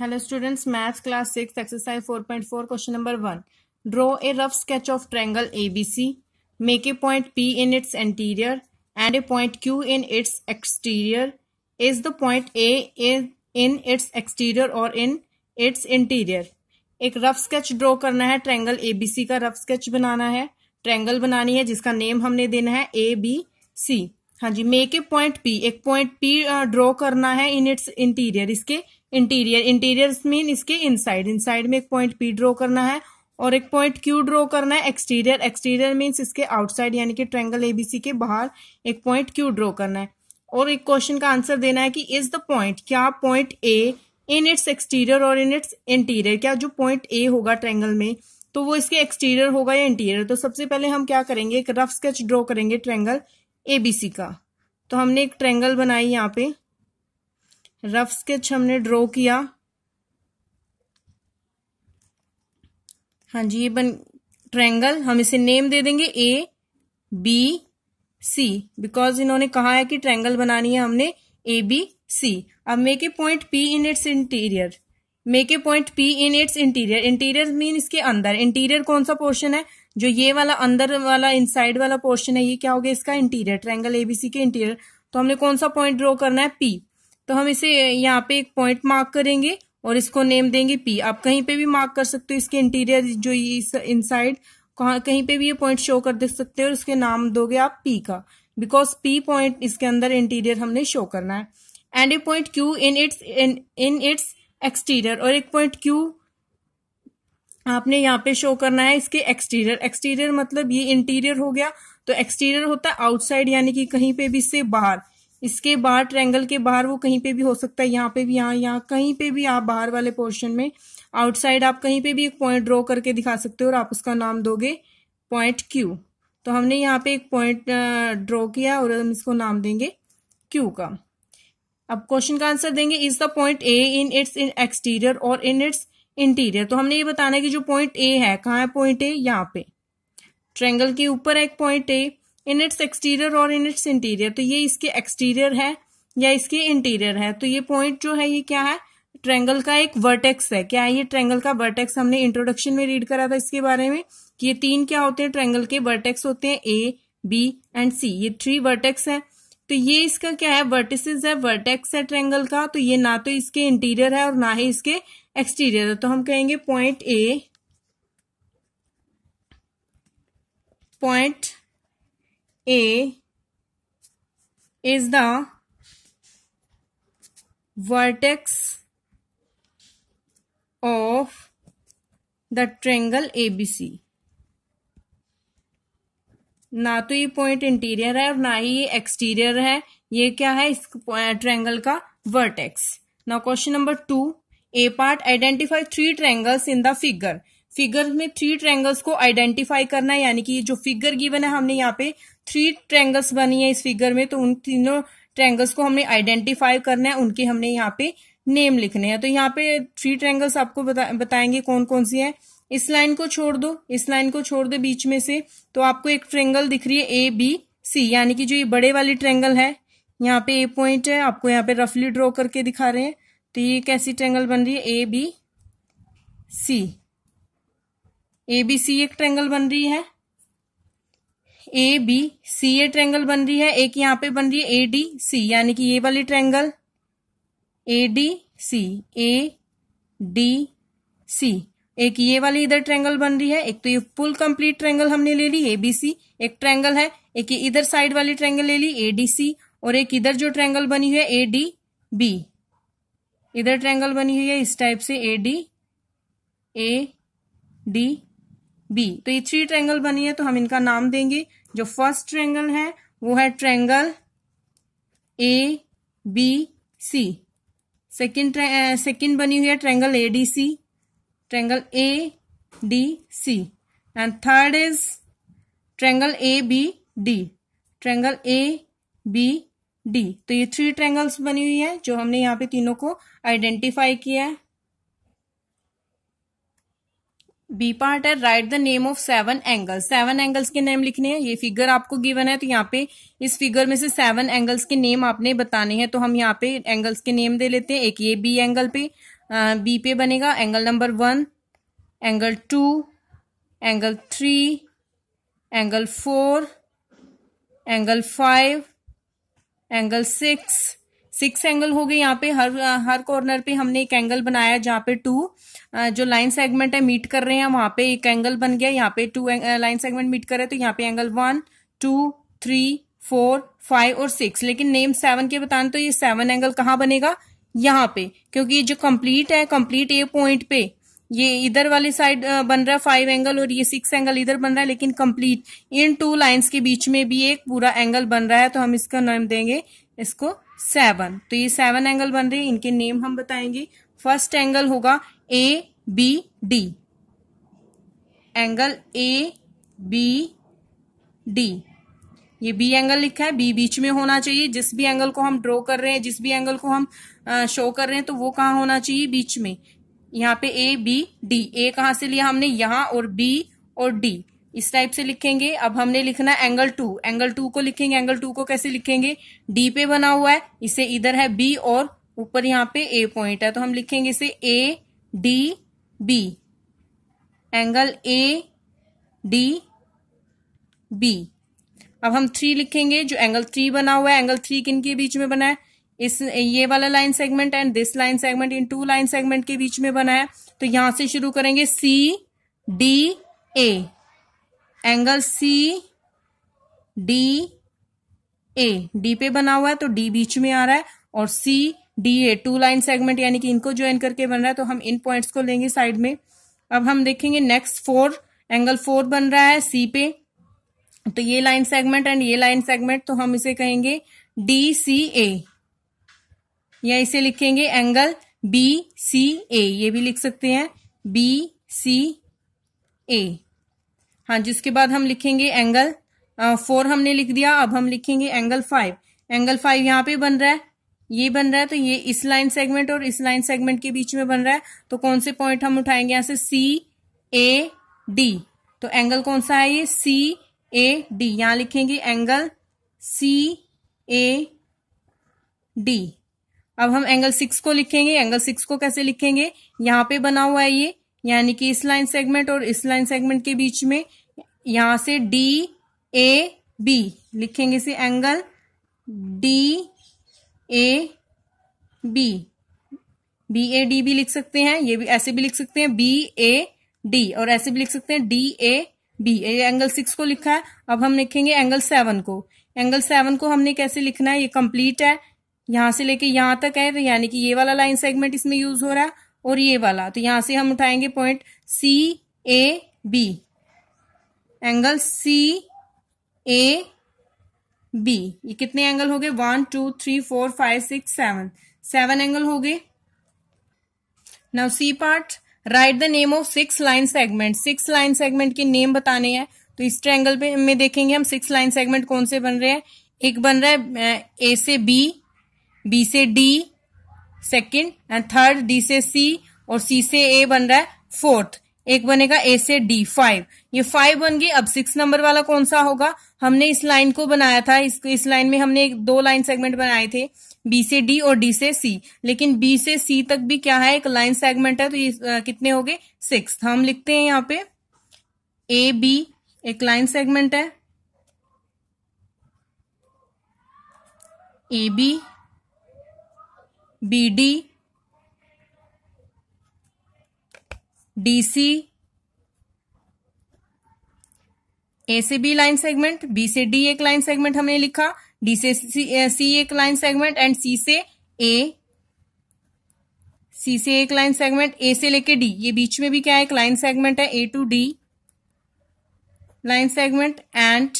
Hello students maths class six exercise four point four question number one draw a rough sketch of triangle A B C make a point P in its interior and a point Q in its exterior is the point A in its exterior or in its interior एक rough sketch draw करना है triangle A B सी का rough sketch बनाना है triangle बनानी है जिसका name हमने देना है ए बी सी हाँ जी मेक ए पॉइंट पी एक पॉइंट पी ड्रॉ करना है इन इट्स इंटीरियर इसके इंटीरियर इंटीरियर मीन इसके इनसाइड इनसाइड में एक पॉइंट पी ड्रॉ करना है और एक पॉइंट क्यू ड्रॉ करना है एक्सटीरियर एक्सटीरियर मीन्स इसके आउटसाइड यानी कि ट्रेंगल एबीसी के बाहर एक पॉइंट क्यू ड्रॉ करना है और एक क्वेश्चन का आंसर देना है कि इज द पॉइंट क्या point A in its exterior or in its interior क्या जो पॉइंट ए होगा ट्रेंगल में तो वो इसके एक्सटीरियर होगा या इंटीरियर तो सबसे पहले हम क्या करेंगे एक रफ स्केच ड्रॉ करेंगे ट्रेंगल एबीसी का तो हमने एक ट्रेंगल बनाई यहाँ पे रफ स्केच हमने ड्रॉ किया हाँ जी ये बन ट्रैंगल हम इसे नेम दे देंगे ए बी सी बिकॉज इन्होंने कहा है कि ट्रैंगल बनानी है हमने ए बी सी अब make a point P in its interior make a point P in its interior interior mean इसके अंदर इंटीरियर कौन सा पोर्शन है जो ये वाला अंदर वाला इनसाइड वाला पोर्शन है ये क्या हो गया इसका इंटीरियर ट्रायंगल एबीसी के इंटीरियर तो हमने कौन सा पॉइंट ड्रॉ करना है पी तो हम इसे यहाँ पे एक पॉइंट मार्क करेंगे और इसको नेम देंगे पी आप कहीं पे भी मार्क कर सकते हो इसके इंटीरियर जो ये साइड कहीं पे भी ये पॉइंट शो कर देख सकते हो और उसके नाम दोगे आप पी का बिकॉज पी पॉइंट इसके अंदर इंटीरियर हमने शो करना है and a point Q in its in its exterior और एक पॉइंट क्यू आपने यहाँ पे शो करना है इसके एक्सटीरियर एक्सटीरियर मतलब ये इंटीरियर हो गया तो एक्सटीरियर होता है आउटसाइड यानी कि कहीं पे भी इससे बाहर इसके बाहर ट्रेंगल के बाहर वो कहीं पे भी हो सकता है यहाँ पे भी यहाँ यहाँ कहीं पे भी आप बाहर वाले पोर्शन में आउटसाइड आप कहीं पे भी एक पॉइंट ड्रॉ करके दिखा सकते हो और आप उसका नाम दोगे पॉइंट क्यू तो हमने यहाँ पे एक पॉइंट ड्रॉ किया और हम इसको नाम देंगे क्यू का अब क्वेश्चन का आंसर देंगे is the point A in its in exterior or in its interior तो हमने ये बताना है कि जो पॉइंट ए है कहाँ है पॉइंट ए यहाँ पे ट्रेंगल के ऊपर एक point A in its exterior or in its interior तो ये इसके एक्सटीरियर है या इसके इंटीरियर है तो ये पॉइंट जो है ये क्या है ट्रेंगल का एक वर्टेक्स है क्या है ये ट्रेंगल का वर्टेक्स हमने इंट्रोडक्शन में रीड करा था इसके बारे में कि ये तीन क्या होते हैं ट्रेंगल के वर्टेक्स होते हैं ए बी एंड सी ये थ्री वर्टेक्स है तो ये इसका क्या है वर्टिसेस है वर्टेक्स है ट्रेंगल का तो ये ना तो इसके इंटीरियर है और ना ही इसके एक्सटीरियर है तो हम कहेंगे point A point A is the vertex of the triangle ABC. ना तो ये पॉइंट इंटीरियर है और ना ही ये एक्सटीरियर है ये क्या है इस ट्रैंगल का वर्टेक्स ना question number two A part identify three triangles in the figure figure में थ्री ट्रायंगल्स को आइडेंटिफाई करना है यानी कि जो फिगर गिवन है हमने यहाँ पे थ्री ट्रैंगल्स बनी है इस फिगर में तो उन तीनों ट्रैंगल्स को हमने आइडेंटिफाई करना है उनके हमने यहाँ पे नेम लिखने हैं तो यहाँ पे थ्री ट्रैंगल्स आपको बता, बताएंगे कौन कौन सी है इस लाइन को छोड़ दो इस लाइन को छोड़ दो बीच में से तो आपको एक ट्रेंगल दिख रही है ए बी सी यानी कि जो ये बड़े वाली ट्रेंगल है यहाँ पे ए पॉइंट है आपको यहाँ पे रफली ड्रॉ करके दिखा रहे हैं तो ये कैसी ट्रेंगल बन रही है A B C A B सी एक ट्रेंगल बन रही है A B C a triangle बन रही है एक यहां पे बन रही है ए डी सी यानी कि ये वाली triangle A D C A D C एक ये वाली इधर ट्रेंगल बन रही है एक तो ये फुल कंप्लीट ट्रेंगल हमने ले ली ए बी सी एक ट्रेंगल है एक इधर साइड वाली ट्रेंगल ले ली एडीसी और एक इधर जो ट्रेंगल बनी हुई है ए डी बी इधर ट्रेंगल बनी हुई है इस टाइप से A D A D B तो ये थ्री ट्रैंगल बनी है तो हम इनका नाम देंगे जो फर्स्ट ट्रैंगल है वो है triangle A B C second second बनी हुई है triangle A D C triangle A D C and third is triangle A B D triangle A B D तो ये थ्री ट्रैंगल्स बनी हुई है जो हमने यहाँ पे तीनों को आइडेंटिफाई किया है बी पार्ट है write the name of seven angles seven angles के नेम लिखने हैं ये फिगर आपको गिवन है तो यहाँ पे इस फिगर में से सेवन एंगल्स के नेम आपने बताने हैं तो हम यहाँ पे एंगल्स के नेम दे लेते हैं एक ये बी एंगल पे बी पे बनेगा angle number one angle two angle three angle four angle five angle six six angle हो गए यहाँ पे हर हर कॉर्नर पे हमने एक एंगल बनाया जहाँ पे टू जो लाइन सेगमेंट है मीट कर रहे हैं वहां पे एक एंगल बन गया यहाँ पे टू लाइन सेगमेंट मीट कर रहे हैं तो यहाँ पे angle one two three four five और सिक्स लेकिन नेम सेवन के बताने तो ये सेवन एंगल कहाँ बनेगा यहाँ पे क्योंकि जो कम्प्लीट है कम्प्लीट ए पॉइंट पे ये इधर वाली साइड बन रहा है फाइव एंगल और ये सिक्स एंगल इधर बन रहा है लेकिन कंप्लीट इन टू लाइंस के बीच में भी एक पूरा एंगल बन रहा है तो हम इसका नाम देंगे इसको सेवन तो ये सेवन एंगल बन रहे हैं इनके नेम हम बताएंगे फर्स्ट एंगल होगा A B D angle A B D ये बी एंगल लिखा है बी बीच में होना चाहिए जिस भी एंगल को हम ड्रॉ कर रहे हैं जिस भी एंगल को हम शो कर रहे हैं तो वो कहाँ होना चाहिए बीच में यहाँ पे ए बी डी ए कहाँ से लिया हमने यहां और बी और डी इस टाइप से लिखेंगे अब हमने लिखना है एंगल टू एंगल टू को लिखेंगे एंगल टू को कैसे लिखेंगे डी पे बना हुआ है इसे इधर है बी और ऊपर यहाँ पे ए पॉइंट है तो हम लिखेंगे इसे A D B angle A D B अब हम थ्री लिखेंगे जो एंगल थ्री बना हुआ है एंगल थ्री किन के बीच में बना है इस ये वाला line segment and this line segment इन टू लाइन सेगमेंट के बीच में बना है तो यहां से शुरू करेंगे C D A angle C D A D पे बना हुआ है तो डी बीच में आ रहा है और C D A two line segment यानी कि इनको ज्वाइन करके बन रहा है तो हम इन पॉइंट्स को लेंगे साइड में अब हम देखेंगे नेक्स्ट फोर एंगल फोर बन रहा है सी पे तो ये लाइन सेगमेंट एंड ये लाइन सेगमेंट तो हम इसे कहेंगे डी सी ए या इसे लिखेंगे एंगल बी सी ए ये भी लिख सकते हैं बी सी ए हाँ जिसके बाद हम लिखेंगे एंगल फोर हमने लिख दिया अब हम लिखेंगे एंगल फाइव एंगल फाइव यहाँ पे बन रहा है ये बन रहा है तो ये इस लाइन सेगमेंट और इस लाइन सेगमेंट के बीच में बन रहा है तो कौन से पॉइंट हम उठाएंगे यहाँ से सी ए डी तो एंगल कौन सा है ये सी ए डी यहाँ लिखेंगे एंगल सी ए डी अब हम एंगल सिक्स को लिखेंगे एंगल सिक्स को कैसे लिखेंगे यहाँ पे बना हुआ है ये यानी कि इस लाइन सेगमेंट और इस लाइन सेगमेंट के बीच में यहां से डी ए बी लिखेंगे इसे angle D A B B A D भी लिख सकते हैं ये भी ऐसे भी लिख सकते हैं बी ए डी और ऐसे भी लिख सकते हैं डी ए बी ये एंगल सिक्स को लिखा है अब हम लिखेंगे एंगल सेवन को एंगल सेवन को हमने कैसे लिखना है ये कंप्लीट है यहां से लेके यहां तक है तो यानी कि ये वाला लाइन सेगमेंट इसमें यूज हो रहा है और ये वाला तो यहां से हम उठाएंगे point C A B angle C A B ये कितने एंगल हो गए one two three four five six seven seven angle हो गए now C part write the name of six line segment six line segment के name बताने हैं तो इस ट्रैंगल पे में देखेंगे हम सिक्स लाइन सेगमेंट कौन से बन रहे हैं एक बन रहा है ए से बी बी से D second and third D से सी और सी से ए बन रहा है फोर्थ एक बनेगा ए से डी फाइव ये फाइव बन गई अब सिक्स नंबर वाला कौन सा होगा हमने इस लाइन को बनाया था इस, इस लाइन में हमने एक दो लाइन सेगमेंट बनाए थे बी से डी और डी से सी लेकिन बी से सी तक भी क्या है एक लाइन सेगमेंट है तो ये आ, कितने हो गए सिक्स तो हम लिखते हैं यहाँ पे ए बी एक लाइन सेगमेंट है A B B D D C A से बी लाइन सेगमेंट बी से डी एक लाइन सेगमेंट हमने लिखा डी से सी एक लाइन सेगमेंट एंड सी से ए सी से एक लाइन सेगमेंट ए से लेके डी ये बीच में भी क्या है एक लाइन सेगमेंट है A to D line segment and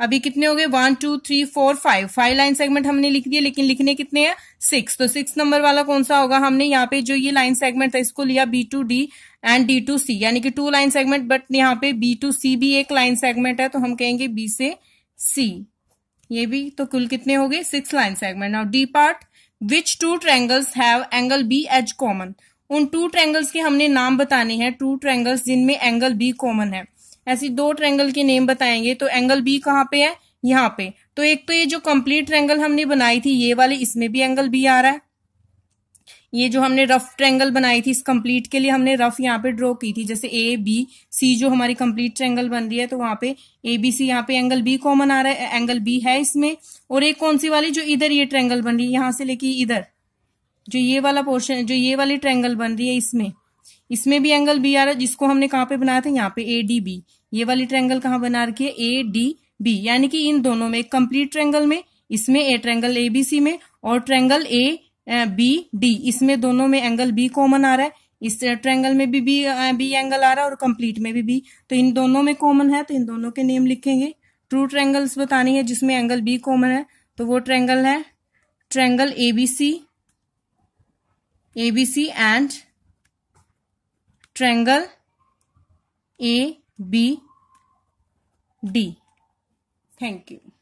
अभी कितने हो गए one two three four five five line segment हमने लिख दिए लेकिन लिखने कितने हैं सिक्स तो सिक्स नंबर वाला कौन सा होगा हमने यहाँ पे जो ये लाइन सेगमेंट था इसको लिया B to D and D to C यानी कि टू लाइन सेगमेंट बट यहाँ पे बी टू सी भी एक लाइन सेगमेंट है तो हम कहेंगे बी से सी ये भी तो कुल कितने हो गए सिक्स लाइन सेगमेंट और D part which two triangles have angle B as common उन टू ट्रैंगल्स के हमने नाम बताने हैं टू ट्रैंगल्स जिनमें एंगल बी कॉमन है ऐसी दो ट्रेंगल के नेम बताएंगे तो एंगल बी कहाँ पे है यहाँ पे तो एक तो ये जो कंप्लीट ट्रेंगल हमने बनाई थी ये वाली इसमें भी एंगल बी आ रहा है ये जो हमने रफ ट्रेंगल बनाई थी इस कंप्लीट के लिए हमने रफ यहाँ पे ड्रॉ की थी जैसे ए बी सी जो हमारी कंप्लीट ट्रेंगल बन रही है तो वहां पे ए बी सी यहाँ पे एंगल बी कॉमन आ रहा है एंगल बी है इसमें और एक कौन सी वाली जो इधर ये ट्रेंगल बन रही है यहां से लेके इधर जो ये वाला पोर्शन जो ये वाली ट्रेंगल बन रही है इसमें इसमें भी एंगल बी आ रहा है जिसको हमने कहाँ पे बनाया था यहाँ पे ए डी बी ये वाली ट्रेंगल कहाँ बना रखी है ए डी बी यानी कि इन दोनों में एक कंप्लीट ट्रेंगल में इसमें ए ट्रेंगल ए बी सी में और ट्रैंगल ए बी डी इसमें दोनों में एंगल बी कॉमन आ रहा है इस ट्रेंगल में भी बी बी एंगल आ रहा है और कंप्लीट में भी बी तो इन दोनों में कॉमन है तो इन दोनों के नेम लिखेंगे ट्रू ट्रैंगल्स बतानी है जिसमें एंगल बी कॉमन है तो वो ट्रेंगल है triangle A B C A B C and triangle A B D. Thank you.